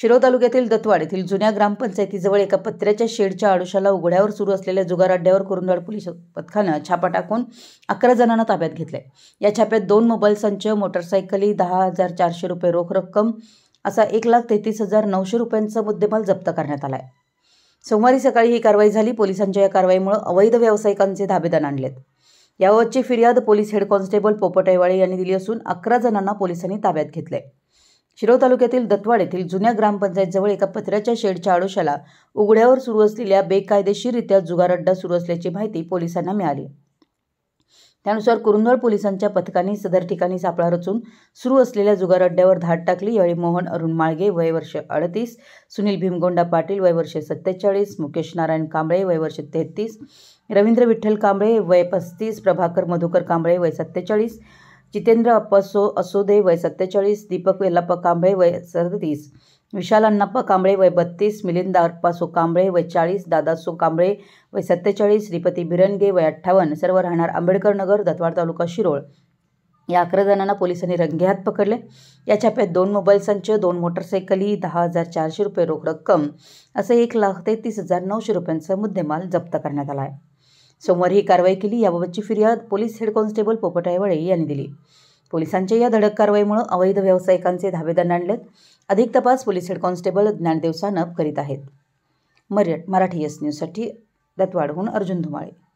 शिरो तालुक्यातील दतवाड येथील जुन्या ग्रामपंचायतीजवळ एका पत्र्याच्या शेडच्या आडुशाला उघड्यावर सुरू असलेल्या जुगार अड्ड्यावर कुरुंदवाड पोलीस पथकानं छापा टाकून अकरा जणांना ताब्यात घेतलंय या छाप्यात दोन मोबाईल संच मोटारसायकली दहा हजार चारशे रुपये रोख रक्कम असा एक लाख तेहतीस हजार नऊशे रुपयांचा मुद्देमाल जप्त करण्यात आला सोमवारी सकाळी ही कारवाई झाली पोलिसांच्या या कारवाईमुळे अवैध व्यावसायिकांचे धाबेदान आणलेत याबाबतची फिर्याद पोलीस हेड कॉन्स्टेबल पोपट यांनी दिली असून अकरा जणांना पोलिसांनी ताब्यात घेतले शिरो तालुक्यातील दत्तवाड येथील जुन्या ग्रामपंचायत जवळ एका पत्र्याच्या शेडच्या आडोशाला उघड्यावर सुरू असलेल्या बेकायदेशीररित्या जुगार सुरू असल्याची माहिती पोलिसांना मिळाली त्यानुसार कुरुंदवळ पोलिसांच्या पथकाने सदर ठिकाणी सापळा रचून सुरू असलेल्या जुगार अड्ड्यावर धाड टाकली यावेळी मोहन अरुण माळगे वयवर्ष अडतीस सुनील भीमगोंडा पाटील वयवर्ष सत्तेचाळीस मुकेश नारायण कांबळे वयवर्ष तेहतीस रवींद्र विठ्ठल कांबळे वय पस्तीस प्रभाकर मधुकर कांबळे वय सत्तेचाळीस जितेंद्र अप्पासो असोदे वय सत्तेचाळीस दीपक वेलाप्पा कांबळे वय सदतीस विशाल अण्णाप्पा कांबळे वय बत्तीस मिलिंद अप्पासो कांबळे वय चाळीस दादासो कांबळे वय सत्तेचाळीस श्रीपती भिरणगे वय अठ्ठावन्न सर्व राहणार आंबेडकर नगर दतवाड तालुका शिरोळ या अकरा जणांना पोलिसांनी रंगेहात पकडले या छाप्यात दोन मोबाईल संच दोन मोटरसायकली दहा हजार चारशे रुपये रोख रक्कम असं एक लाख तेहतीस हजार नऊशे रुपयांचा मुद्देमाल जप्त करण्यात आला आहे सोमवारी ही कारवाई केली याबाबतची फिर्याद पोलीस हेड कॉन्स्टेबल पोपटायवाळे यांनी दिली पोलिसांच्या या धडक कारवाईमुळे अवैध व्यावसायिकांचे धाबे आणलेत अधिक तपास police head constable Dnyandev Sanap करीत आहेत मर मराठी एस न्यूजसाठी दत्तवाडहून अर्जुन धुमाळे